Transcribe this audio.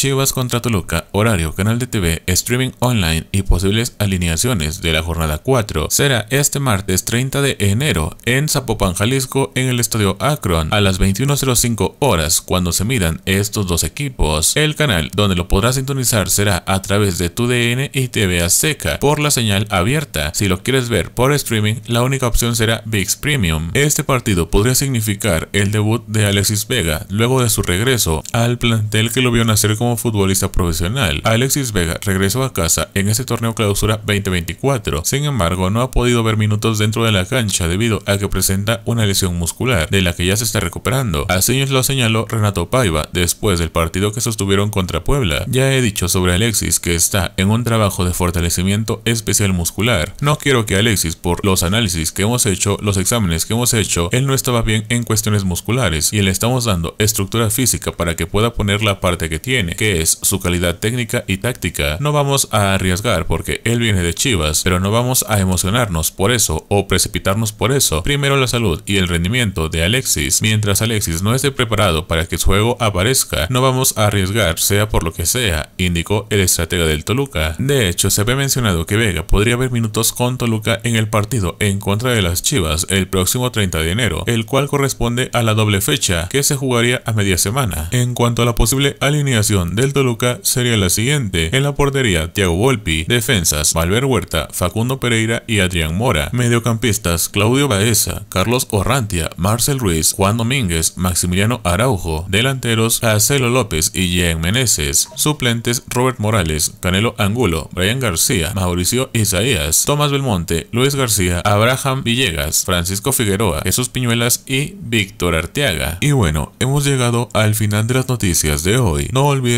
Chivas contra Toluca, horario, canal de TV, streaming online y posibles alineaciones de la jornada 4 será este martes 30 de enero en Zapopan, Jalisco, en el estadio Akron a las 21.05 horas cuando se midan estos dos equipos. El canal donde lo podrás sintonizar será a través de tu DN y TV Azteca por la señal abierta. Si lo quieres ver por streaming, la única opción será VIX Premium. Este partido podría significar el debut de Alexis Vega luego de su regreso al plantel que lo vio nacer como como futbolista profesional. Alexis Vega regresó a casa en este torneo clausura 2024, sin embargo no ha podido ver minutos dentro de la cancha debido a que presenta una lesión muscular, de la que ya se está recuperando. Así lo señaló Renato Paiva después del partido que sostuvieron contra Puebla. Ya he dicho sobre Alexis que está en un trabajo de fortalecimiento especial muscular. No quiero que Alexis, por los análisis que hemos hecho, los exámenes que hemos hecho, él no estaba bien en cuestiones musculares y le estamos dando estructura física para que pueda poner la parte que tiene que es su calidad técnica y táctica. No vamos a arriesgar porque él viene de Chivas, pero no vamos a emocionarnos por eso o precipitarnos por eso. Primero la salud y el rendimiento de Alexis. Mientras Alexis no esté preparado para que su juego aparezca, no vamos a arriesgar sea por lo que sea, indicó el estratega del Toluca. De hecho, se había mencionado que Vega podría haber minutos con Toluca en el partido en contra de las Chivas el próximo 30 de enero, el cual corresponde a la doble fecha que se jugaría a media semana. En cuanto a la posible alineación del Toluca sería la siguiente. En la portería, Thiago Volpi, defensas, Valver Huerta, Facundo Pereira y Adrián Mora, mediocampistas, Claudio Baeza, Carlos Orrantia, Marcel Ruiz, Juan Domínguez, Maximiliano Araujo, delanteros, Acelo López y Jean Meneses, suplentes, Robert Morales, Canelo Angulo, Brian García, Mauricio Isaías, Tomás Belmonte, Luis García, Abraham Villegas, Francisco Figueroa, Jesús Piñuelas y Víctor Arteaga. Y bueno, hemos llegado al final de las noticias de hoy. No olvides